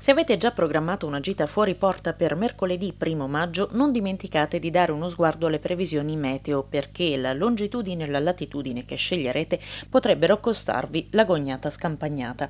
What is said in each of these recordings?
Se avete già programmato una gita fuori porta per mercoledì 1 maggio, non dimenticate di dare uno sguardo alle previsioni meteo perché la longitudine e la latitudine che sceglierete potrebbero costarvi la gognata scampagnata.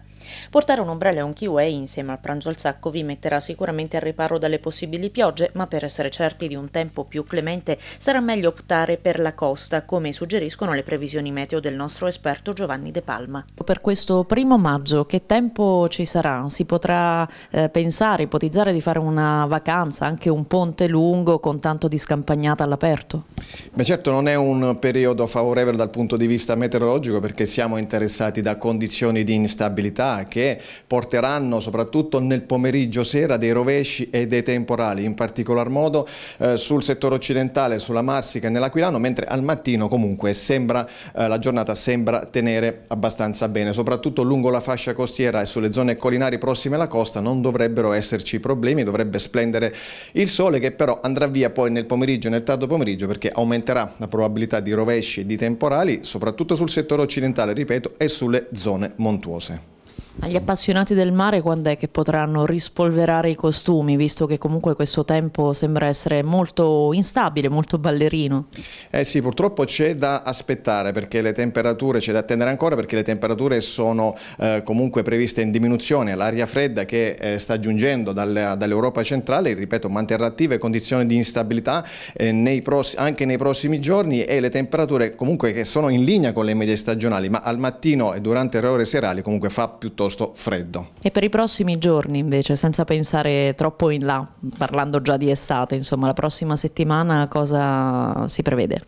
Portare un ombrello e un kiwi insieme al pranzo al sacco vi metterà sicuramente al riparo dalle possibili piogge, ma per essere certi di un tempo più clemente sarà meglio optare per la costa, come suggeriscono le previsioni meteo del nostro esperto Giovanni De Palma. Per questo primo maggio che tempo ci sarà? Si potrà eh, pensare, ipotizzare di fare una vacanza, anche un ponte lungo con tanto di scampagnata all'aperto? Beh certo non è un periodo favorevole dal punto di vista meteorologico perché siamo interessati da condizioni di instabilità che porteranno soprattutto nel pomeriggio sera dei rovesci e dei temporali, in particolar modo eh, sul settore occidentale, sulla Marsica e nell'Aquilano, mentre al mattino comunque sembra, eh, la giornata sembra tenere abbastanza bene, soprattutto lungo la fascia costiera e sulle zone collinari prossime alla costa non non dovrebbero esserci problemi, dovrebbe splendere il sole che però andrà via poi nel pomeriggio, nel tardo pomeriggio perché aumenterà la probabilità di rovesci e di temporali soprattutto sul settore occidentale, ripeto, e sulle zone montuose. Agli appassionati del mare quando è che potranno rispolverare i costumi, visto che comunque questo tempo sembra essere molto instabile, molto ballerino? Eh sì, purtroppo c'è da aspettare perché le temperature, c'è da attendere ancora perché le temperature sono eh, comunque previste in diminuzione, l'aria fredda che eh, sta giungendo dall'Europa centrale, ripeto, manterrà attive condizioni di instabilità eh, nei anche nei prossimi giorni e le temperature comunque che sono in linea con le medie stagionali, ma al mattino e durante le ore serali comunque fa piuttosto piuttosto freddo. E per i prossimi giorni invece, senza pensare troppo in là, parlando già di estate, insomma, la prossima settimana cosa si prevede?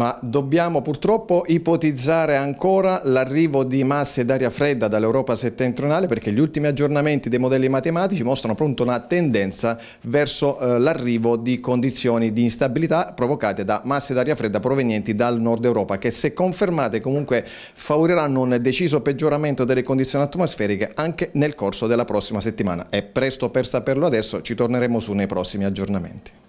ma dobbiamo purtroppo ipotizzare ancora l'arrivo di masse d'aria fredda dall'Europa settentrionale perché gli ultimi aggiornamenti dei modelli matematici mostrano appunto una tendenza verso eh, l'arrivo di condizioni di instabilità provocate da masse d'aria fredda provenienti dal nord Europa che se confermate comunque favoriranno un deciso peggioramento delle condizioni atmosferiche anche nel corso della prossima settimana. È presto per saperlo adesso, ci torneremo su nei prossimi aggiornamenti.